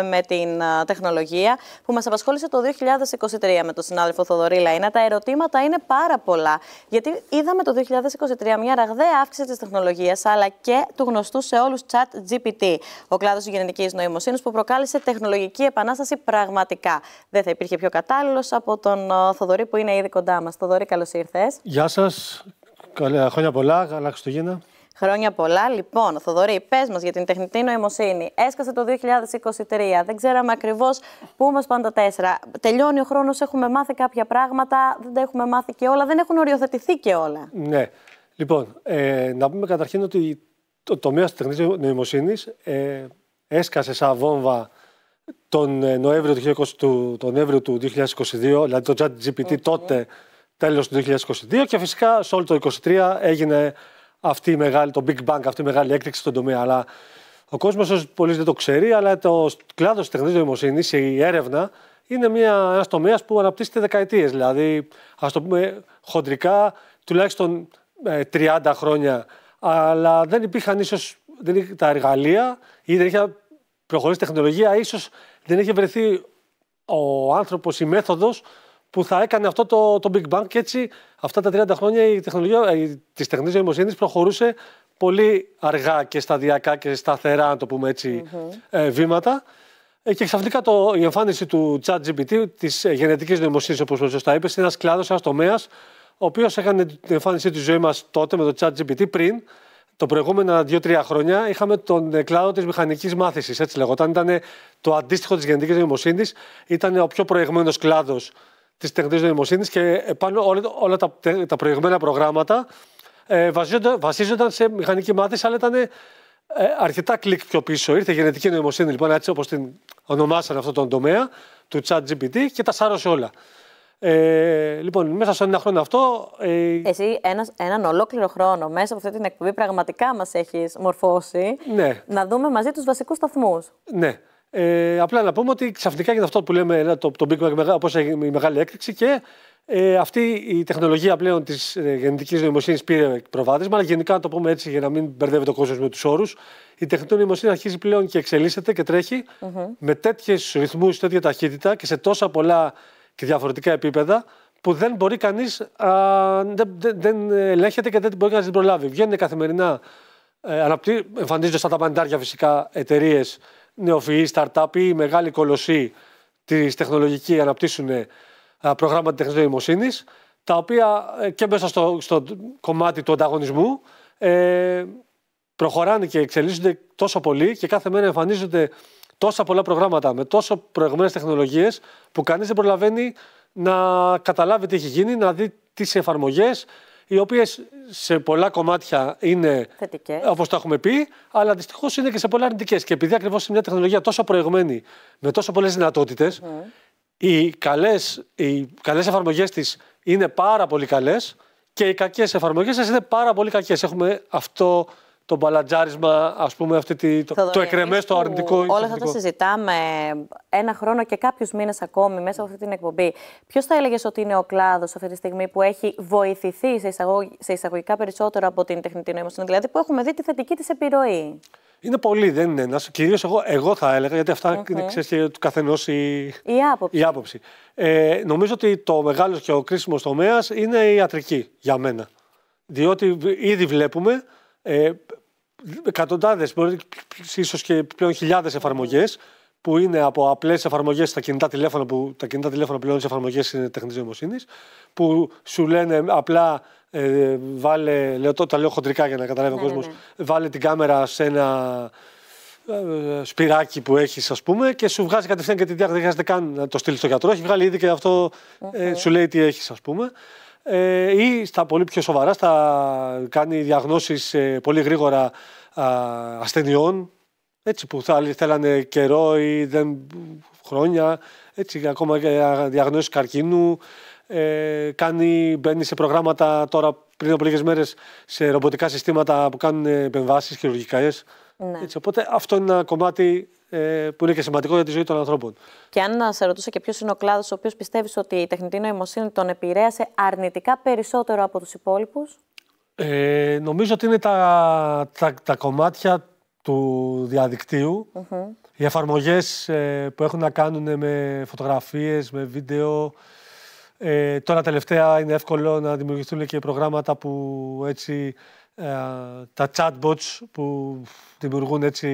με την τεχνολογία που μας απασχόλησε το 2023 με τον συνάδελφο Θοδωρή Λαϊνά. Τα ερωτήματα είναι πάρα πολλά, γιατί είδαμε το 2023 μια ραγδαία αύξηση της τεχνολογίας, αλλά και του γνωστού σε όλους chat GPT, ο κλάδος της γενικής νοημοσύνης που προκάλεσε τεχνολογική επανάσταση πραγματικά. Δεν θα υπήρχε πιο κατάλληλος από τον Θοδωρή που είναι ήδη κοντά μας. Θοδωρή, καλώς ήρθες. Γεια σας. Καλή, χρόνια πολλά. Καλά Χριστουγέννα. Χρόνια πολλά. Λοιπόν, Θοδωρή, πες μας για την τεχνητή νοημοσύνη. Έσκασε το 2023. Δεν ξέραμε ακριβώς πού μα πάνε τα τέσσερα. Τελειώνει ο χρόνος, έχουμε μάθει κάποια πράγματα, δεν τα έχουμε μάθει και όλα, δεν έχουν οριοθετηθεί και όλα. Ναι. Λοιπόν, ε, να πούμε καταρχήν ότι το τομέας της τεχνητής νοημοσύνης ε, έσκασε σαν βόμβα τον ε, Νοέμβριο του, τον του 2022, δηλαδή το ChatGPT τότε, τέλος του 2022 και φυσικά σε όλο το 2023 έγινε αυτή η μεγάλη, το Big Bang, αυτή η μεγάλη έκρηξη στον τομέα. Αλλά ο κόσμος όσο πολλοί δεν το ξέρει, αλλά το κλάδος της τεχνητής νοημοσύνης, η έρευνα, είναι μια, τομέας που αναπτύσσεται δεκαετίες. Δηλαδή, ας το πούμε χοντρικά, τουλάχιστον 30 ε, χρόνια. Αλλά δεν υπήρχαν ίσως τα εργαλεία ή δεν είχε προχωρήσει τεχνολογία, ίσως δεν είχε βρεθεί ο άνθρωπος, η δεν ειχε προχωρησει τεχνολογια ίσως δεν ειχε βρεθει ο άνθρωπος η μέθοδος που θα έκανε αυτό το, το Big Bang και έτσι αυτά τα 30 χρόνια η τεχνολογία τη ε, της τεχνητής νοημοσύνης προχωρούσε πολύ αργά και σταδιακά και σταθερά, να το πούμε έτσι, mm-hmm. ε, βήματα. Ε, και ξαφνικά το, η εμφάνιση του ChatGPT, της ε, γενετικής νοημοσύνης, όπως σωστά είπε, είναι ένας κλάδος, ένας τομέας, ο οποίος έκανε την εμφάνισή του ζωή μας τότε με το ChatGPT πριν. Το προηγουμενα 2 2-3 χρόνια είχαμε τον κλάδο της μηχανικής μάθησης, έτσι λεγόταν. Ήταν το αντίστοιχο της γενετικής νοημοσύνης, ήταν ο πιο προηγμένος κλάδος της τεχνητής νοημοσύνης και πάνω όλα, όλα τα, τα προηγμένα προγράμματα ε, βασίζονταν σε μηχανική μάθηση, αλλά ήταν ε, αρκετά κλικ πιο πίσω. Ήρθε η γενετική νοημοσύνη, λοιπόν, έτσι όπως την ονομάσαν αυτόν τον τομέα του chat GPT και τα σάρωσε όλα. Ε, λοιπόν, μέσα σε ένα χρόνο αυτό. Ε... Εσύ έναν ολόκληρο χρόνο μέσα από αυτή την εκπομπή πραγματικά μας έχεις μορφώσει ναι. να δούμε μαζί τους βασικούς σταθμούς. Ναι. Ε, απλά να πούμε ότι ξαφνικά γίνεται αυτό που λέμε το, το Big Mac, όπω η μεγάλη έκρηξη και ε, αυτή η τεχνολογία πλέον της ε, γενετική νοημοσύνης πήρε προβάδισμα, αλλά γενικά να το πούμε έτσι για να μην μπερδεύει το κόσμος με τους όρους. Η τεχνητή νοημοσύνη αρχίζει πλέον και εξελίσσεται και τρεχει με τέτοιου ρυθμούς, τέτοια ταχύτητα και σε τόσα πολλά και διαφορετικά επίπεδα που δεν μπορεί κανείς, δεν, δεν, δεν ελέγχεται και δεν μπορεί να την προλάβει. Βγαίνουν καθημερινά, ε, εμφανίζονται στα τα παντάρια φυσικά εταιρείες νεοφυείς, startup ή μεγάλοι κολοσσοί της τεχνολογικής αναπτύσσουν ε, προγράμματα τεχνητή νοημοσύνης, τα οποία ε, και μέσα στο, κομμάτι του ανταγωνισμού ε, προχωράνε και εξελίσσονται τόσο πολύ και κάθε μέρα εμφανίζονται τόσα πολλά προγράμματα με τόσο προηγμένες τεχνολογίες που κανείς δεν προλαβαίνει να καταλάβει τι έχει γίνει, να δει τις εφαρμογές, οι οποίες σε πολλά κομμάτια είναι όπω το έχουμε πει, αλλά δυστυχώς είναι και σε πολλά αρνητικές. Και επειδή ακριβώς είναι μια τεχνολογία τόσο προηγμένη, με τόσο πολλές δυνατότητες, οι καλές οι καλές εφαρμογές της είναι πάρα πολύ καλές και οι κακές εφαρμογές τη είναι πάρα πολύ κακές. Έχουμε αυτό το μπαλατζάρισμα, ας πούμε, αυτή τη, το, το εκρεμές, το αρνητικό. Όλα αυτά τα συζητάμε ένα χρόνο και κάποιους μήνες ακόμη μέσα από αυτή την εκπομπή. Ποιος θα έλεγες ότι είναι ο κλάδος αυτή τη στιγμή που έχει βοηθηθεί σε, σε εισαγωγικά περισσότερο από την τεχνητή νοημοσύνη, δηλαδή που έχουμε δει τη θετική της επιρροή. Είναι πολύ δεν είναι ένας. Κυρίως εγώ, εγώ θα έλεγα, γιατί αυτά mm-hmm. είναι ξέρεις, και του καθενός η... άποψη. Η άποψη. Ε, νομίζω ότι το μεγάλος και ο κρίσιμος τομέας είναι η ιατρική για μένα. Διότι ήδη βλέπουμε ε, εκατοντάδες, ίσως και πλέον χιλιάδες εφαρμογές που είναι από απλές εφαρμογές στα κινητά τηλέφωνα, που τα κινητά τηλέφωνα πλέον τις εφαρμογές είναι τεχνητής νοημοσύνης, που σου λένε απλά ε, βάλε, λέω, τα λέω χοντρικά για να καταλάβει ναι, ο ναι, κόσμος, ναι, βάλε την κάμερα σε ένα ε, σπυράκι που έχεις, ας πούμε, και σου βγάζει κατευθείαν και τη διάρκεια. Δεν χρειάζεται καν να το στείλεις στο γιατρό. Έχει βγάλει ήδη και αυτό ε, σου λέει τι έχεις, ας πούμε. Ε, ή στα πολύ πιο σοβαρά, στα, κάνει διαγνώσεις ε, πολύ γρήγορα ασθενειών, έτσι που θα θέλανε καιρό ή δεν, χρόνια, έτσι ακόμα και διαγνώσεις καρκίνου, ε, κάνει, μπαίνει σε προγράμματα τώρα πριν από πολλές μέρες σε ρομποτικά συστήματα που κάνουν επεμβάσεις χειρουργικές. Ναι. Έτσι, οπότε αυτό είναι ένα κομμάτι ε, που είναι και σημαντικό για τη ζωή των ανθρώπων. Και αν να σε ρωτούσα και ποιος είναι ο κλάδος ο οποίος πιστεύεις ότι η τεχνητή νοημοσύνη τον επηρέασε αρνητικά περισσότερο από τους υπόλοιπους. Ε, νομίζω ότι είναι τα, τα, τα κομμάτια του διαδικτύου, οι εφαρμογές ε, που έχουν να κάνουν με φωτογραφίες, με βίντεο. Ε, τώρα τελευταία είναι εύκολο να δημιουργηθούν και προγράμματα που έτσι ε, τα chatbots που δημιουργούν έτσι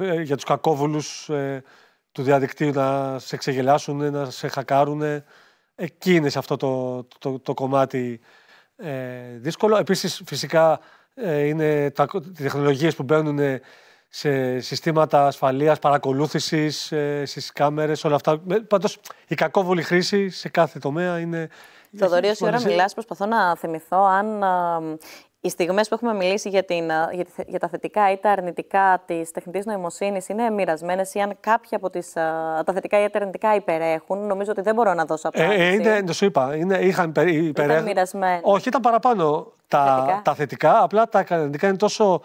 ε, ε, για τους κακόβουλους του διαδικτύου να σε ξεγελάσουν, να σε χακάρουν. Εκεί είναι σε αυτό το, το, κομμάτι δύσκολο. Επίσης φυσικά είναι τα, οι τεχνολογίες που μπαίνουν σε συστήματα ασφαλείας, παρακολούθησης, στις κάμερες, όλα αυτά. Πάντως η κακόβολη χρήση σε κάθε τομέα είναι... Θοδωρή, όση ώρα μιλάς, προσπαθώ να θυμηθώ αν οι στιγμές που έχουμε μιλήσει για, την, για, τα θετικά ή τα αρνητικά της τεχνητής νοημοσύνης είναι μοιρασμένες ή αν κάποια από τις, τα θετικά ή τα αρνητικά υπερέχουν. Νομίζω ότι δεν μπορώ να δώσω ε, ε, απάντηση. Ε, είναι, το σου είπα, είναι, είχαν υπερέχουν. Ήταν Όχι, ήταν παραπάνω τα θετικά. τα θετικά, απλά τα αρνητικά είναι τόσο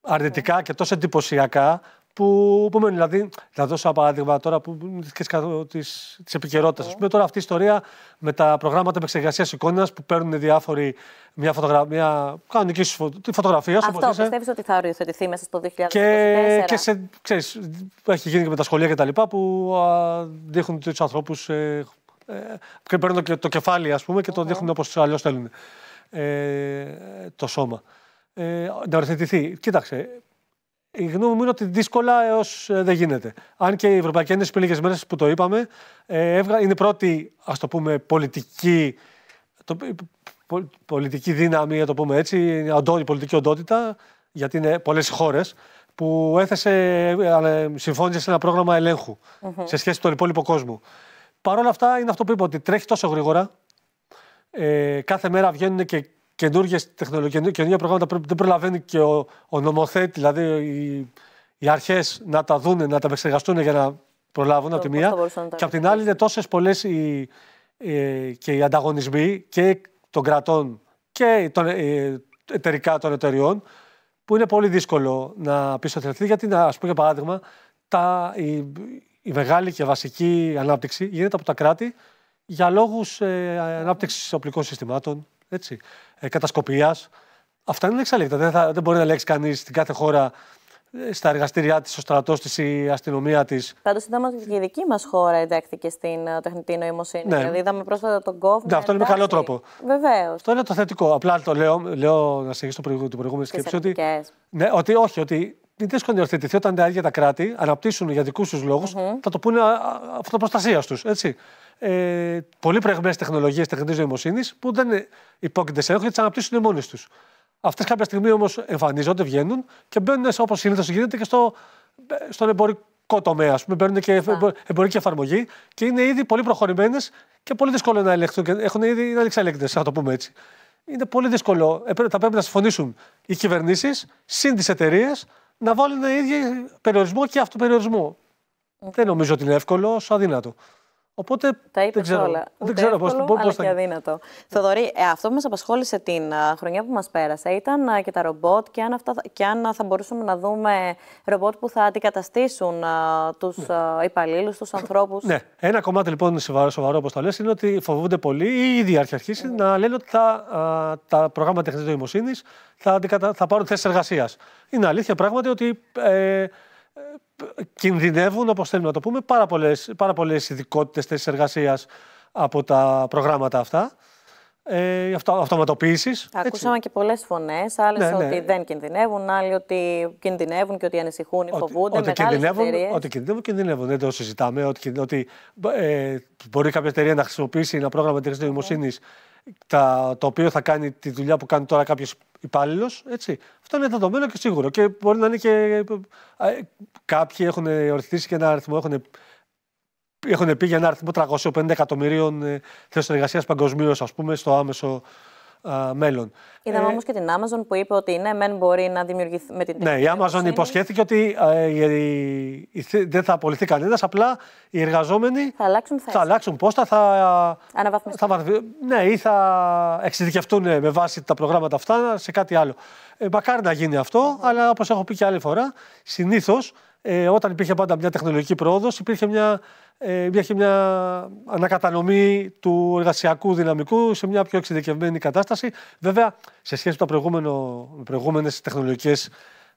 αρνητικά και τόσο εντυπωσιακά που, μένουν. Δηλαδή, θα δώσω ένα παράδειγμα τώρα που τη επικαιρότητας. Ναι. Ας πούμε, τώρα αυτή η ιστορία με τα προγράμματα επεξεργασίας εικόνας που παίρνουν διάφοροι μια φωτογραφία. κανονική φωτογραφία. Αυτό πιστεύεις ότι θα οριοθετηθεί μέσα στο 2024. Και, και σε, ξέρεις, έχει γίνει και με τα σχολεία κτλ. που α, δείχνουν τους ανθρώπους. Ε, ε, παίρνουν το, κεφάλι, ας πούμε, και το mm-hmm. δείχνουν όπως αλλιώς θέλουν ε, το σώμα. Ε, να οριοθετηθεί. Κοίταξε, η γνώμη μου είναι ότι δύσκολα έως ε, δεν γίνεται. Αν και η Ευρωπαϊκή Ένωση πριν λίγες μέρες που το είπαμε, ε, είναι πρώτη, ας το πούμε, πολιτική, το, ε, πολιτική δύναμη, να το πούμε έτσι, η πολιτική οντότητα, γιατί είναι πολλές χώρες, που έθεσε, συμφώνησε σε ένα πρόγραμμα σε σχέση με τον υπόλοιπο κόσμο. Παρ' όλα αυτά, είναι αυτό που είπα, ότι τρέχει τόσο γρήγορα. Ε, κάθε μέρα βγαίνουν και καινούργιες τεχνολογίε, καινούργια προγράμματα που δεν προλαβαίνει και ο, ο νομοθέτης, δηλαδή οι, οι αρχές να τα δούνε, να τα επεξεργαστούν για να προλάβουν από τη μία. Και από την άλλη είναι τόσες πολλές οι, ε, και οι ανταγωνισμοί και των κρατών και των, ε, εταιρικά των εταιριών που είναι πολύ δύσκολο να πιστοποιηθεί. Γιατί, να, πούμε, για παράδειγμα, τα, η, η μεγάλη και βασική ανάπτυξη γίνεται από τα κράτη για λόγους ε, ανάπτυξης οπλικών συστημάτων, έτσι, ε, κατασκοπίας. Αυτά είναι εξαλείπτα Δεν, δεν μπορεί να λέξει κανείς στην κάθε χώρα ε, στα εργαστήριά της, ο στρατό της, η αστυνομία της. Πάντως είδαμε και η δική μας χώρα εντάχθηκε στην ε, τεχνητή νοημοσύνη. Ναι. Δηλαδή είδαμε πρόσφατα τον κόβμα Ναι, αυτό είναι με καλό τρόπο. Βεβαίως. Αυτό είναι το θετικό. Απλά το λέω, λέω να συνεχίσω την προηγούμενη σκέψη. ναι, ότι όχι, ότι δύσκολο να υιοθετηθεί όταν τα ίδια τα κράτη αναπτύσσουν για δικούς τους λογου mm-hmm. θα το πούνε αυτοπροστασία του. Ε, πολύ πρεγμένε τεχνολογίες τεχνητής νοημοσύνης που δεν υπόκειται σε έλεγχο γιατί τις αναπτύσσουν μόνοι τους. Αυτές κάποια στιγμή όμως εμφανίζονται, βγαίνουν και μπαίνουν όπως συνήθως γίνεται και στο, στον εμπορικό τομέα. Ας πούμε, μπαίνουν και yeah. εμπορική εφαρμογή και είναι ήδη πολύ προχωρημένες και πολύ δύσκολο να ελεγχθούν. Έχουν ήδη είναι ανεξέλεγκτες, να το πούμε έτσι. Είναι πολύ δύσκολο. θα πρέπει να συμφωνήσουν οι κυβερνήσεις συν τις εταιρείες να βάλουν τον ίδιο περιορισμό και αυτοπεριορισμό. Δεν νομίζω ότι είναι εύκολο, σαν Οπότε τα είπες όλα. Δεν ξέρω πώς θα και αδύνατο. Θοδωρή, ε, αυτό που μας απασχόλησε την ε, χρονιά που μας πέρασε ήταν ε, και τα ρομπότ και αν, αυτά, και αν ε, θα μπορούσαμε να δούμε ρομπότ που θα αντικαταστήσουν τους uh, ναι. υπαλλήλους, τους ανθρώπους. Ναι. Ένα κομμάτι λοιπόν σοβαρό, σοβαρό όπως το λες, είναι ότι φοβούνται πολύ ή ήδη έχει αρχίσει να λένε ότι τα, τα προγράμματα τεχνητής νοημοσύνης θα, θα πάρουν θέσεις εργασίας. Είναι αλήθεια πράγματι ότι κινδυνεύουν, όπως θέλουμε να το πούμε, πάρα πολλές πολλές ειδικότητες θέσεις εργασίας από τα προγράμματα αυτά. Ε, αυτο, αυτοματοποίησης. Ακούσαμε και πολλές φωνές. Άλλες ναι, ναι, ότι δεν κινδυνεύουν, άλλοι ότι κινδυνεύουν και ότι ανησυχούν ή φοβούνται. Ότι, κινδυνεύουν, εταιρείες. ότι κινδυνεύουν, κινδυνεύουν. Δεν το συζητάμε. Ότι, ότι ε, μπορεί κάποια εταιρεία να χρησιμοποιήσει ένα πρόγραμμα τεχνητή νοημοσύνης ναι. το οποίο θα κάνει τη δουλειά που κάνει τώρα κάποιε υπάλληλο. Αυτό είναι δεδομένο και σίγουρο. Και μπορεί να είναι και. Κάποιοι έχουν ορθίσει και ένα αριθμό, έχουν, έχουν πει για ένα αριθμό 350 εκατομμυρίων ε, θέσεων εργασίας παγκοσμίως, ας πούμε, στο άμεσο α, μέλλον. Είδαμε ε, όμως και την Amazon που είπε ότι ναι, μεν μπορεί να δημιουργηθεί με την Ναι, η Amazon υποσχέθηκε ότι ε, η, δεν θα απολυθεί κανένας, απλά οι εργαζόμενοι θα αλλάξουν, θα αλλάξουν πόστα, θα. Αναβαθμιστούν. Θα, ναι, ή θα εξειδικευτούν ε, με βάση τα προγράμματα αυτά σε κάτι άλλο. Ε, μακάρι να γίνει αλλά όπως έχω πει και άλλη φορά, συνήθως ε, όταν υπήρχε πάντα μια τεχνολογική πρόοδος υπήρχε μια, ε, υπήρχε μια ανακατανομή του εργασιακού δυναμικού σε μια πιο εξειδικευμένη κατάσταση. Βέβαια, σε σχέση με, τα προηγούμενες τεχνολογικές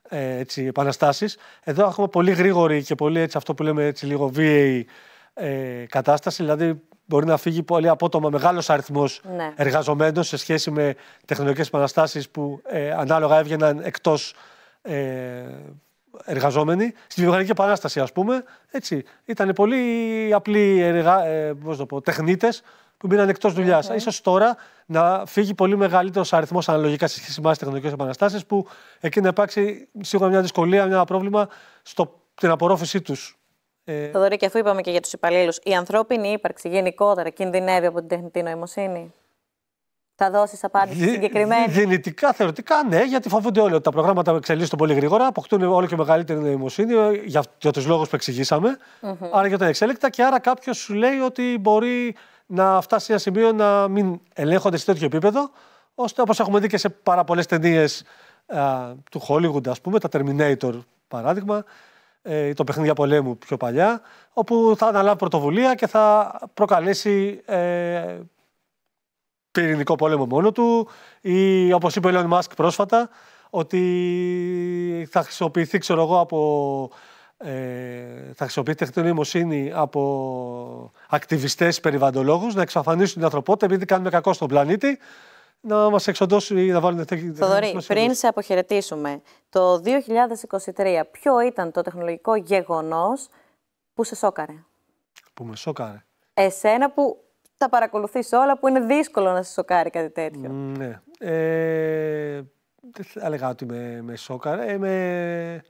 ε, έτσι, επαναστάσεις, εδώ έχουμε πολύ γρήγορη και πολύ έτσι, αυτό που λέμε έτσι, λίγο βίαιη ε, κατάσταση, δηλαδή μπορεί να φύγει πολύ απότομα μεγάλος αριθμός ναι. εργαζομένων σε σχέση με τεχνολογικές επαναστάσεις που ε, ανάλογα έβγαιναν εκτός ε, εργαζόμενοι στη βιομηχανική Επανάσταση ας πούμε. Έτσι. Ήταν πολύ απλοί εργα... ε, τεχνίτες που μπήκαν εκτός δουλειάς. Okay. σω τώρα να φύγει πολύ μεγαλύτερος αριθμός αναλογικά σε σχέση με άλλε τεχνολογικέ επαναστάσει, που εκεί να υπάρξει σίγουρα μια δυσκολία, ένα πρόβλημα στην απορρόφησή τους. Ε... Θα και αφού είπαμε και για τους υπαλλήλους, η ανθρώπινη ύπαρξη γενικότερα κινδυνεύει από την τεχνητή νοημοσύνη. Θα δώσεις απάντηση συγκεκριμένη. Γεννητικά, θεωρητικά ναι, γιατί φοβούνται όλοι ότι τα προγράμματα εξελίσσονται πολύ γρήγορα, αποκτούν όλο και μεγαλύτερη νοημοσύνη ε, για, για τους λόγους που εξηγησαμε Άρα και όταν εξέλεκτα και άρα κάποιος σου λέει ότι μπορεί να φτάσει σε ένα σημείο να μην ελέγχονται σε τέτοιο επίπεδο, ώστε όπως έχουμε δει και σε πάρα πολλές ταινίες ε, του Hollywood, ας πούμε, τα Terminator παράδειγμα, ε, το παιχνίδια πολέμου πιο παλιά, όπου θα αναλάβει πρωτοβουλία και θα προκαλέσει ε, πυρηνικό πόλεμο μόνο του ή όπως είπε ο Elon Musk πρόσφατα ότι θα χρησιμοποιηθεί ξέρω εγώ από ε, θα χρησιμοποιεί τεχνητή νοημοσύνη από ακτιβιστές περιβαντολόγους να εξαφανίσουν την ανθρωπότητα επειδή κάνουμε κακό στον πλανήτη να μας εξοντώσουν ή να βάλουν τεχνητή Θοδωρή, πριν σε αποχαιρετήσουμε, το 2023 ποιο ήταν το τεχνολογικό γεγονός που σε σώκαρε Που με σώκαρε Εσένα που τα παρακολουθείς όλα που είναι δύσκολο να σε σοκάρει κάτι τέτοιο. Ναι. Ε, δεν θα έλεγα ότι με, με Ε, με...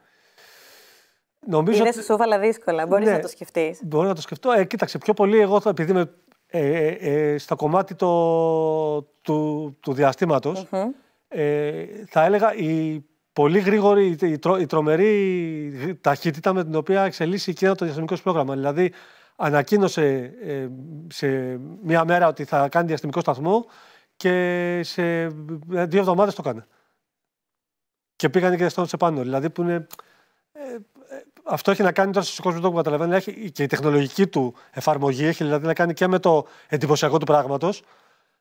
Νομίζω είναι ότι... δύσκολα. Μπορείς ναι. να το σκεφτείς. Μπορεί να το σκεφτώ. Ε, κοίταξε, πιο πολύ εγώ, επειδή είμαι ε, ε, ε στα κομμάτι το, του, του διαστηματο mm-hmm. ε, θα έλεγα η πολύ γρήγορη, η, τρο, η τρομερή ταχύτητα με την οποία εξελίσσει εκείνο το διαστημικό πρόγραμμα. Δηλαδή, ανακοίνωσε ε, σε μία μέρα ότι θα κάνει διαστημικό σταθμό και σε δύο εβδομάδες το έκανε. Και πήγανε και δεστώνουν σε πάνω. Δηλαδή που είναι... Ε, ε αυτό έχει να κάνει τώρα στους κόσμους που καταλαβαίνει έχει, και η τεχνολογική του εφαρμογή έχει δηλαδή να κάνει και με το εντυπωσιακό του πράγματος.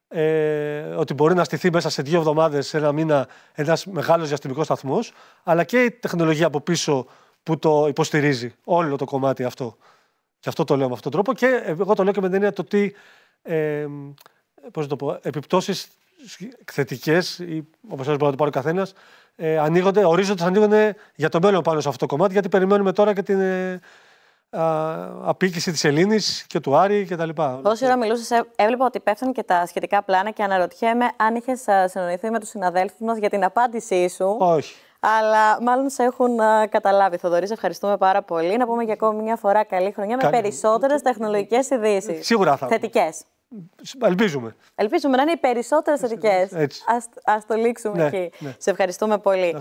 Ε, ότι μπορεί να στηθεί μέσα σε δύο εβδομάδες, σε ένα μήνα, ένας μεγάλος διαστημικός σταθμός, αλλά και η τεχνολογία από πίσω που το υποστηρίζει όλο το κομμάτι αυτό. Και αυτό το λέω με αυτόν τον τρόπο και ε, εγώ το λέω και με την έννοια το τι ε, το πω, επιπτώσεις θετικέ, ή όπως μπορεί να το πάρει ο καθένας ε, ανοίγονται, ορίζοντας ανοίγονται για το μέλλον πάνω σε αυτό το κομμάτι γιατί περιμένουμε τώρα και την ε, απίκηση της Ελλήνης και του Άρη και τα λοιπά. Όση ώρα μιλούσες, ε, έβλεπα ότι πέφτουν και τα σχετικά πλάνα και αναρωτιέμαι αν είχες συνονιθεί με τους συναδέλφους μας για την απάντησή σου. Όχι. Αλλά μάλλον σε έχουν καταλάβει, Θοδωρής. Σε ευχαριστούμε πάρα πολύ. Να πούμε και ακόμη μια φορά καλή χρονιά με περισσότερες τεχνολογικές ειδήσεις. Σίγουρα θα. Θετικές. Ελπίζουμε. Ελπίζουμε να είναι οι περισσότερες θετικές. Α το λήξουμε ναι, εκεί. Ναι. Σε ευχαριστούμε πολύ.